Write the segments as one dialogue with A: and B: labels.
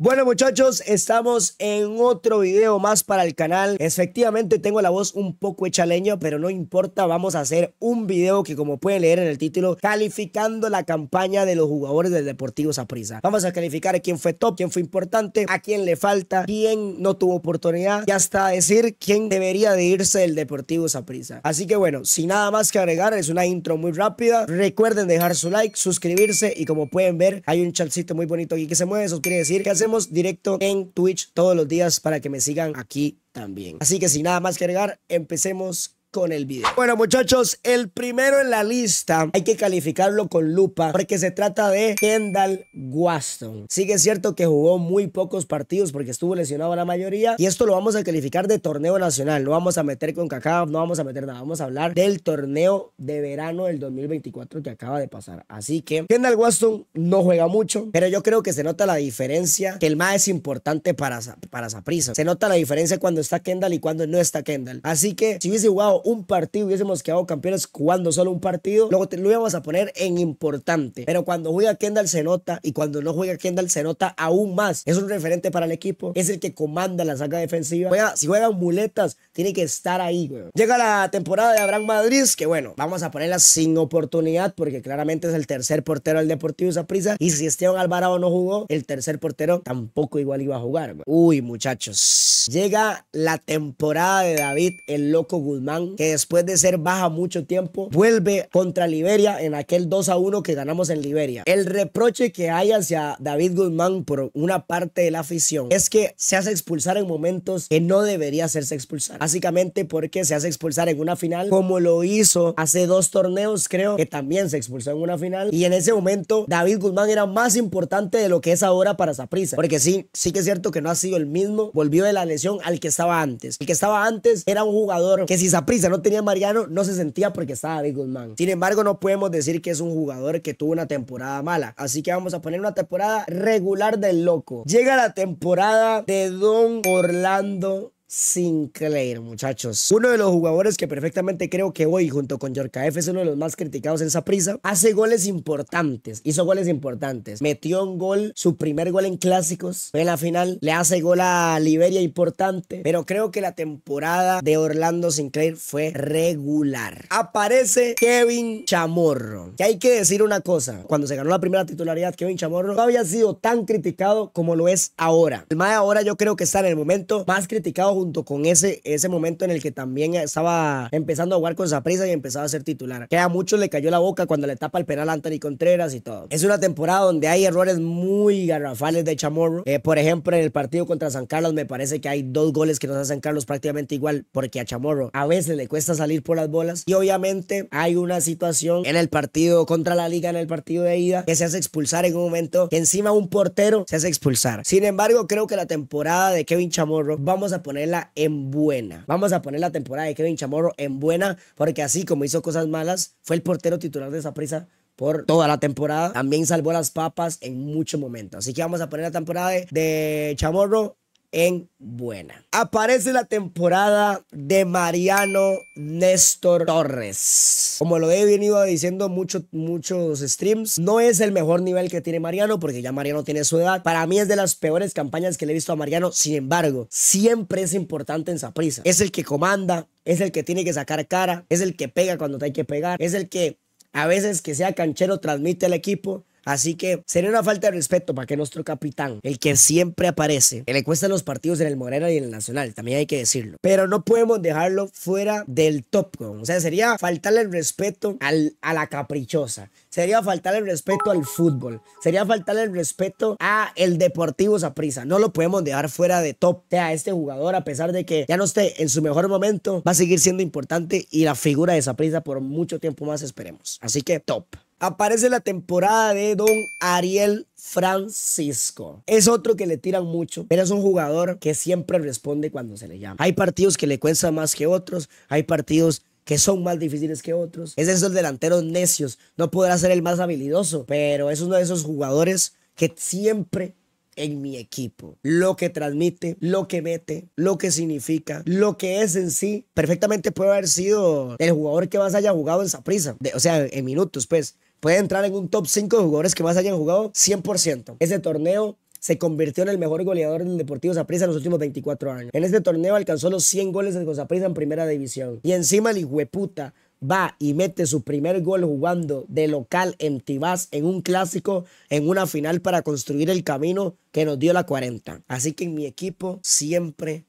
A: Bueno muchachos, estamos en otro video más para el canal. Efectivamente tengo la voz un poco hecha pero no importa, vamos a hacer un video que como pueden leer en el título, calificando la campaña de los jugadores del Deportivo Saprisa. Vamos a calificar quién fue top, quién fue importante, a quién le falta, quién no tuvo oportunidad y hasta decir quién debería de irse del Deportivo Saprissa. Así que bueno, sin nada más que agregar, es una intro muy rápida. Recuerden dejar su like, suscribirse y como pueden ver, hay un chalcito muy bonito aquí que se mueve, eso quiere decir que hacer directo en Twitch todos los días para que me sigan aquí también. Así que sin nada más que agregar, empecemos con el video. Bueno, muchachos, el primero en la lista hay que calificarlo con lupa porque se trata de Kendall Waston. Sí es cierto que jugó muy pocos partidos porque estuvo lesionado la mayoría y esto lo vamos a calificar de torneo nacional. No vamos a meter con cacao, no vamos a meter nada. Vamos a hablar del torneo de verano del 2024 que acaba de pasar. Así que Kendall Waston no juega mucho, pero yo creo que se nota la diferencia que el más es importante para, para prisa Se nota la diferencia cuando está Kendall y cuando no está Kendall. Así que si hubiese jugado un partido, hubiésemos quedado campeones jugando solo un partido, luego lo íbamos a poner en importante. Pero cuando juega Kendall se nota y cuando no juega Kendall se nota aún más. Es un referente para el equipo, es el que comanda la saga defensiva. si juegan muletas, tiene que estar ahí. Llega la temporada de Abraham Madrid, que bueno, vamos a ponerla sin oportunidad porque claramente es el tercer portero del Deportivo prisa y si Esteban Alvarado no jugó, el tercer portero tampoco igual iba a jugar. Uy, muchachos. Llega la temporada de David el Loco Guzmán que después de ser baja mucho tiempo, vuelve contra Liberia en aquel 2 a 1 que ganamos en Liberia. El reproche que hay hacia David Guzmán por una parte de la afición es que se hace expulsar en momentos que no debería hacerse expulsar. Básicamente porque se hace expulsar en una final, como lo hizo hace dos torneos, creo que también se expulsó en una final. Y en ese momento, David Guzmán era más importante de lo que es ahora para Zaprisa Porque sí, sí que es cierto que no ha sido el mismo. Volvió de la lesión al que estaba antes. El que estaba antes era un jugador que si Saprissa no tenía Mariano, no se sentía porque estaba Big Guzmán. Sin embargo, no podemos decir que es un jugador que tuvo una temporada mala. Así que vamos a poner una temporada regular del loco. Llega la temporada de Don Orlando Sinclair, muchachos. Uno de los jugadores que perfectamente creo que hoy, junto con Yorka F, es uno de los más criticados en esa prisa. Hace goles importantes, hizo goles importantes. Metió un gol, su primer gol en clásicos, en la final. Le hace gol a Liberia importante. Pero creo que la temporada de Orlando Sinclair fue regular. Aparece Kevin Chamorro. Que hay que decir una cosa: cuando se ganó la primera titularidad, Kevin Chamorro no había sido tan criticado como lo es ahora. El más ahora yo creo que está en el momento más criticado junto con ese, ese momento en el que también estaba empezando a jugar con esa prisa y empezaba a ser titular. Que a muchos le cayó la boca cuando le tapa el penal a Anthony Contreras y todo. Es una temporada donde hay errores muy garrafales de Chamorro. Eh, por ejemplo, en el partido contra San Carlos me parece que hay dos goles que nos hacen Carlos prácticamente igual porque a Chamorro a veces le cuesta salir por las bolas. Y obviamente hay una situación en el partido contra la liga, en el partido de ida, que se hace expulsar en un momento que encima un portero se hace expulsar. Sin embargo, creo que la temporada de Kevin Chamorro vamos a poner en buena. Vamos a poner la temporada de Kevin Chamorro en buena, porque así como hizo cosas malas, fue el portero titular de esa prisa por toda la temporada. También salvó las papas en muchos momentos. Así que vamos a poner la temporada de, de Chamorro en Buena. Aparece la temporada de Mariano Néstor Torres. Como lo he venido diciendo mucho, muchos streams, no es el mejor nivel que tiene Mariano porque ya Mariano tiene su edad. Para mí es de las peores campañas que le he visto a Mariano. Sin embargo, siempre es importante en esa prisa. Es el que comanda, es el que tiene que sacar cara, es el que pega cuando te hay que pegar, es el que a veces que sea canchero transmite al equipo Así que sería una falta de respeto para que nuestro capitán, el que siempre aparece, que le cuesta los partidos en el Morena y en el Nacional, también hay que decirlo. Pero no podemos dejarlo fuera del top, o sea, sería faltarle el respeto a la caprichosa sería faltar el respeto al fútbol, sería faltar el respeto a el Deportivo Saprisa. No lo podemos dejar fuera de top. este jugador, a pesar de que ya no esté en su mejor momento, va a seguir siendo importante y la figura de Saprisa por mucho tiempo más esperemos. Así que top aparece la temporada de Don Ariel Francisco. Es otro que le tiran mucho, pero es un jugador que siempre responde cuando se le llama. Hay partidos que le cuesta más que otros, hay partidos que son más difíciles que otros. Es de esos delanteros necios. No podrá ser el más habilidoso, pero es uno de esos jugadores que siempre en mi equipo. Lo que transmite, lo que mete, lo que significa, lo que es en sí. Perfectamente puede haber sido el jugador que más haya jugado en esa Saprisa. O sea, en minutos, pues. Puede entrar en un top 5 de jugadores que más hayan jugado 100%. Ese torneo se convirtió en el mejor goleador del Deportivo Zaprisa en los últimos 24 años. En este torneo alcanzó los 100 goles de Zaprisa en primera división. Y encima el hueputa va y mete su primer gol jugando de local en Tibás en un clásico, en una final para construir el camino que nos dio la 40. Así que en mi equipo siempre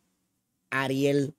A: Ariel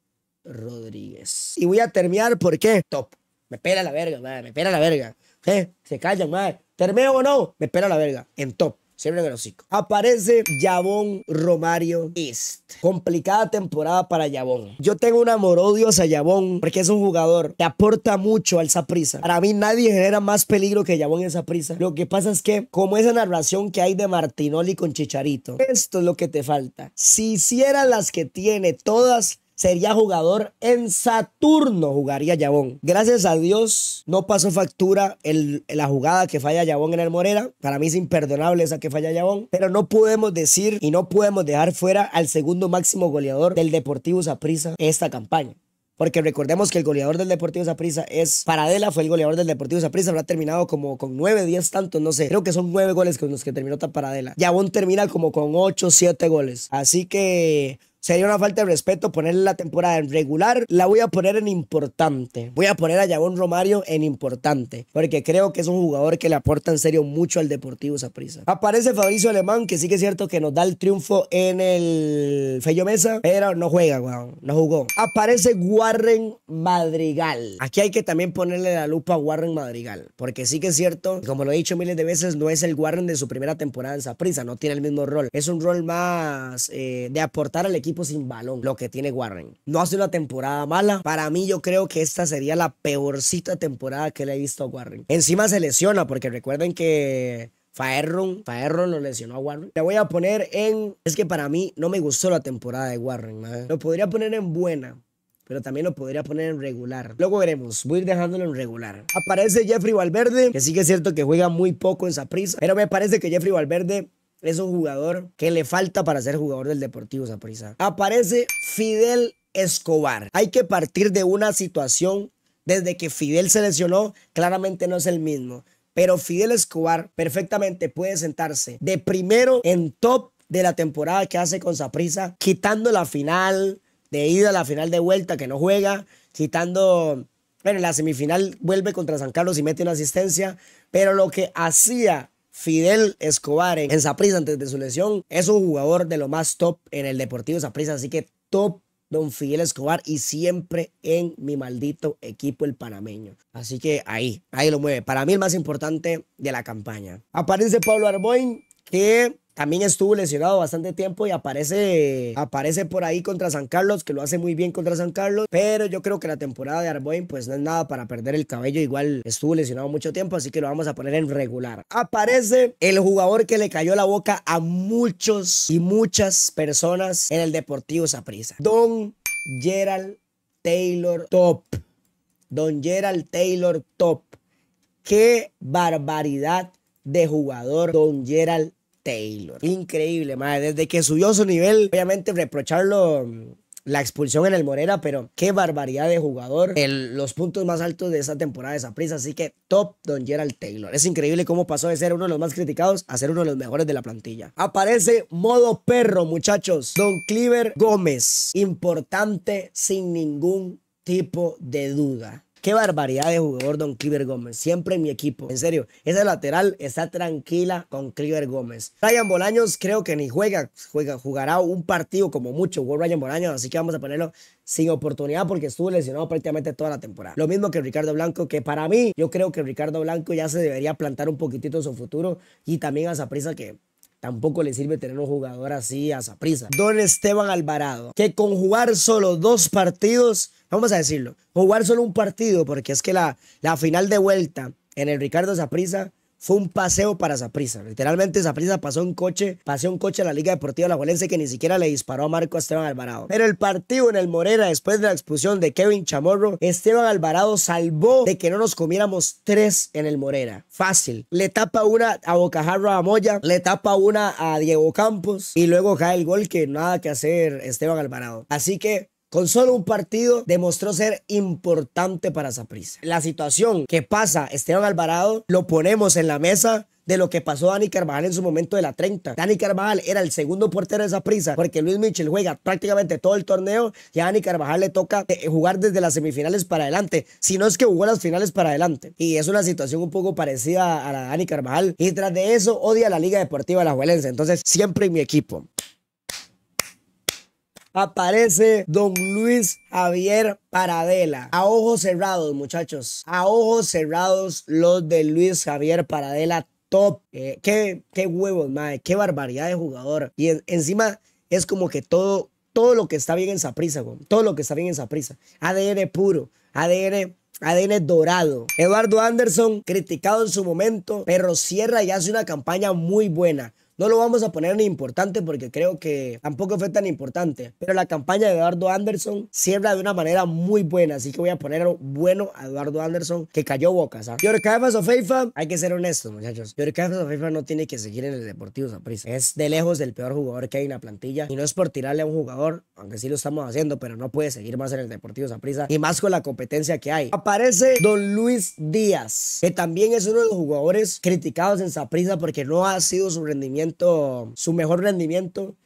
A: Rodríguez. Y voy a terminar, porque... Top. Me pela la verga, me pela la verga. ¿Eh? Se callan, madre. ¿Termeo o no? Me pela la verga. En top. Siempre en el hocico. Aparece Yabón Romario East. Complicada temporada para Yabón. Yo tengo un amor odioso a Yabón porque es un jugador que aporta mucho al prisa. Para mí nadie genera más peligro que Yabón en prisa Lo que pasa es que, como esa narración que hay de Martinoli con Chicharito, esto es lo que te falta. Si hicieran las que tiene todas, sería jugador en Saturno, jugaría Yabón. Gracias a Dios no pasó factura el, la jugada que falla Yabón en el Morera. Para mí es imperdonable esa que falla Yabón, pero no podemos decir y no podemos dejar fuera al segundo máximo goleador del Deportivo Saprissa esta campaña. Porque recordemos que el goleador del Deportivo Zaprisa es Paradela, fue el goleador del Deportivo Saprissa. habrá terminado como con nueve 10 tantos, no sé. Creo que son nueve goles con los que terminó Paradela. Yabón termina como con ocho, siete goles. Así que Sería una falta de respeto ponerle la temporada en regular. La voy a poner en importante. Voy a poner a Yabón Romario en importante. Porque creo que es un jugador que le aporta en serio mucho al Deportivo Saprissa. Aparece Fabricio Alemán, que sí que es cierto que nos da el triunfo en el Fello Mesa. Pero no juega, weón. No jugó. Aparece Warren Madrigal. Aquí hay que también ponerle la lupa a Warren Madrigal. Porque sí que es cierto, como lo he dicho miles de veces, no es el Warren de su primera temporada en Saprissa. No tiene el mismo rol. Es un rol más eh, de aportar al equipo sin balón, lo que tiene Warren. No hace una temporada mala. Para mí, yo creo que esta sería la peorcita temporada que le he visto a Warren. Encima se lesiona, porque recuerden que Faerron, Faerron lo lesionó a Warren. Le voy a poner en. Es que para mí no me gustó la temporada de Warren, ¿no? Lo podría poner en buena. Pero también lo podría poner en regular. Luego veremos. Voy a ir dejándolo en regular. Aparece Jeffrey Valverde. Que sí que es cierto que juega muy poco en esa prisa. Pero me parece que Jeffrey Valverde es un jugador que le falta para ser jugador del Deportivo Saprissa. Aparece Fidel Escobar. Hay que partir de una situación desde que Fidel se lesionó, claramente no es el mismo. Pero Fidel Escobar perfectamente puede sentarse de primero en top de la temporada que hace con Saprissa, quitando la final de ida, la final de vuelta que no juega, quitando bueno, en la semifinal vuelve contra San Carlos y mete una asistencia, pero lo que hacía Fidel Escobar en, Saprisa antes de su lesión. Es un jugador de lo más top en el Deportivo saprissa así que top Don Fidel Escobar y siempre en mi maldito equipo el panameño. Así que ahí, ahí lo mueve. Para mí el más importante de la campaña. Aparece Pablo Arboin que también estuvo lesionado bastante tiempo y aparece, aparece por ahí contra San Carlos, que lo hace muy bien contra San Carlos. Pero yo creo que la temporada de Arboin pues no es nada para perder el cabello. Igual estuvo lesionado mucho tiempo, así que lo vamos a poner en regular. Aparece el jugador que le cayó la boca a muchos y muchas personas en el Deportivo Saprissa. Don Gerald Taylor Top. Don Gerald Taylor Top. Qué barbaridad de jugador Don Gerald Taylor. Increíble, madre. Desde que subió su nivel, obviamente reprocharlo mm, la expulsión en el Morera, pero qué barbaridad de jugador. los puntos más altos de esa temporada de prisa así que top Don Gerald Taylor. Es increíble cómo pasó de ser uno de los más criticados a ser uno de los mejores de la plantilla. Aparece modo perro, muchachos. Don Cleaver Gómez, importante sin ningún tipo de duda. Qué barbaridad de jugador Don Cliver Gómez. Siempre en mi equipo. En serio, esa lateral está tranquila con Cliver Gómez. Ryan Bolaños creo que ni juega, juega. Jugará un partido como mucho. Jugó Ryan Bolaños, así que vamos a ponerlo sin oportunidad porque estuvo lesionado prácticamente toda la temporada. Lo mismo que Ricardo Blanco, que para mí yo creo que Ricardo Blanco ya se debería plantar un poquitito en su futuro y también a esa prisa que Tampoco le sirve tener un jugador así a prisa. Don Esteban Alvarado, que con jugar solo dos partidos, vamos a decirlo, jugar solo un partido, porque es que la, la final de vuelta en el Ricardo Zaprisa fue un paseo para Zaprisa. Literalmente Zaprisa pasó un coche, pasó un coche a la Liga Deportiva la Valencia que ni siquiera le disparó a Marco Esteban Alvarado. Pero el partido en el Morera después de la expulsión de Kevin Chamorro, Esteban Alvarado salvó de que no nos comiéramos tres en el Morera. Fácil. Le tapa una a Bocajarro a Moya, le tapa una a Diego Campos y luego cae el gol que nada que hacer Esteban Alvarado. Así que con solo un partido demostró ser importante para Saprissa. La situación que pasa Esteban Alvarado lo ponemos en la mesa de lo que pasó a Dani Carvajal en su momento de la 30. Dani Carvajal era el segundo portero de esa porque Luis Mitchell juega prácticamente todo el torneo y a Dani Carvajal le toca eh, jugar desde las semifinales para adelante, si no es que jugó las finales para adelante. Y es una situación un poco parecida a la de Dani Carvajal y tras de eso odia la Liga Deportiva La Juelense, entonces siempre en mi equipo aparece don Luis Javier Paradela. A ojos cerrados, muchachos. A ojos cerrados los de Luis Javier Paradela. Top. Eh, qué, qué, huevos, madre. Qué barbaridad de jugador. Y encima es como que todo, todo lo que está bien en Saprisa, güey. Todo lo que está bien en prisa ADN puro. ADN ADN dorado. Eduardo Anderson, criticado en su momento, pero cierra y hace una campaña muy buena. No lo vamos a poner ni importante porque creo que tampoco fue tan importante. Pero la campaña de Eduardo Anderson siembra de una manera muy buena. Así que voy a poner bueno a Eduardo Anderson que cayó boca. ¿sabes? ¿ah? Yorkaefas o hay que ser honestos, muchachos. Yorkaefas o Feifa no tiene que seguir en el Deportivo Zaprisa. Es de lejos el peor jugador que hay en la plantilla. Y no es por tirarle a un jugador, aunque sí lo estamos haciendo, pero no puede seguir más en el Deportivo Zaprisa Y más con la competencia que hay. Aparece Don Luis Díaz, que también es uno de los jugadores criticados en Zaprisa porque no ha sido su rendimiento su mejor rendimiento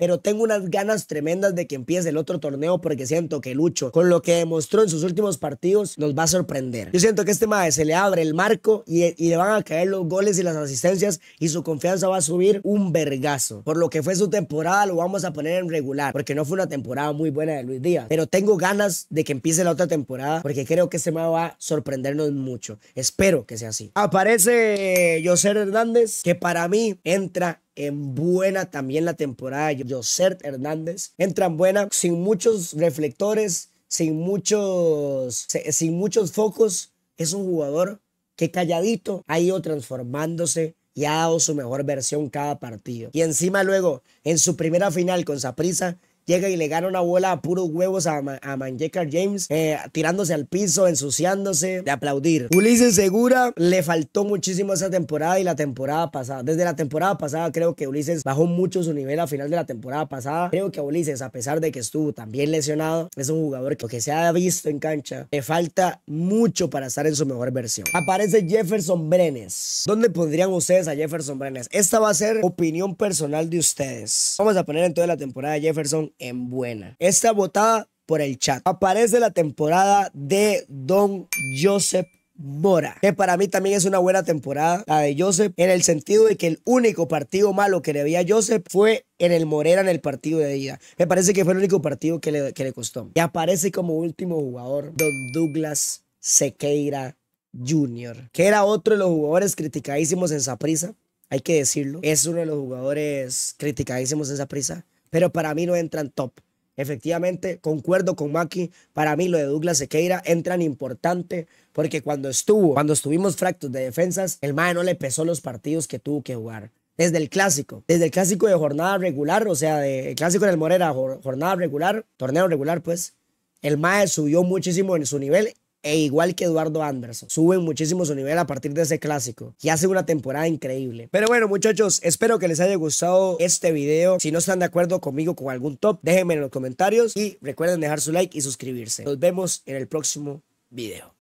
A: pero tengo unas ganas tremendas de que empiece el otro torneo porque siento que Lucho, con lo que demostró en sus últimos partidos, nos va a sorprender. Yo siento que este mae se le abre el marco y, le van a caer los goles y las asistencias y su confianza va a subir un vergazo. Por lo que fue su temporada, lo vamos a poner en regular, porque no fue una temporada muy buena de Luis Díaz, pero tengo ganas de que empiece la otra temporada porque creo que este mae va a sorprendernos mucho. Espero que sea así. Aparece José Hernández, que para mí entra en buena también la temporada. Josert Hernández entra en buena, sin muchos reflectores, sin muchos, sin muchos focos. Es un jugador que calladito ha ido transformándose y ha dado su mejor versión cada partido. Y encima luego, en su primera final con Saprissa, llega y le gana una bola a puros huevos a, Manjekar James, eh, tirándose al piso, ensuciándose, de aplaudir. Ulises Segura le faltó muchísimo esa temporada y la temporada pasada. Desde la temporada pasada creo que Ulises bajó mucho su nivel a final de la temporada pasada. Creo que Ulises, a pesar de que estuvo también lesionado, es un jugador que, que se ha visto en cancha, le falta mucho para estar en su mejor versión. Aparece Jefferson Brenes. ¿Dónde pondrían ustedes a Jefferson Brenes? Esta va a ser opinión personal de ustedes. Vamos a poner en toda la temporada de Jefferson en buena. Esta votada por el chat. Aparece la temporada de Don Joseph Mora, que para mí también es una buena temporada, la de Joseph, en el sentido de que el único partido malo que le había a Joseph fue en el Morera en el partido de ida. Me parece que fue el único partido que le, que costó. Y aparece como último jugador Don Douglas Sequeira Jr., que era otro de los jugadores criticadísimos en prisa hay que decirlo. Es uno de los jugadores criticadísimos en Saprisa pero para mí no entran top. Efectivamente, concuerdo con Maki, para mí lo de Douglas Sequeira entran importante porque cuando estuvo, cuando estuvimos fractos de defensas, el Mae no le pesó los partidos que tuvo que jugar. Desde el clásico, desde el clásico de jornada regular, o sea, de el clásico en el Morera, jornada regular, torneo regular, pues, el Mae subió muchísimo en su nivel e igual que Eduardo Anderson, suben muchísimo su nivel a partir de ese clásico y hace una temporada increíble. Pero bueno, muchachos, espero que les haya gustado este video. Si no están de acuerdo conmigo con algún top, déjenme en los comentarios y recuerden dejar su like y suscribirse. Nos vemos en el próximo video.